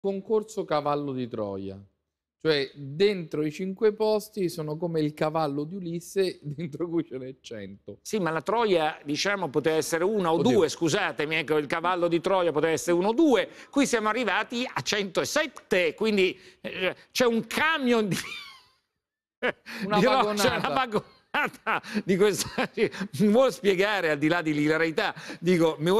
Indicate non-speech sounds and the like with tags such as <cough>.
concorso cavallo di Troia. Cioè, dentro i cinque posti sono come il cavallo di Ulisse, <laughs> dentro cui ce n'è cento. Sì, ma la Troia, diciamo, poteva essere una o Oddio. due, scusatemi, ecco, il cavallo di Troia poteva essere uno o due. Qui siamo arrivati a 107, quindi eh, c'è un camion di... <laughs> Una di vagonata. Roccia, una vagonata di questa... Mi <laughs> vuoi spiegare, al di là dell'ilarità, dico, mi vuol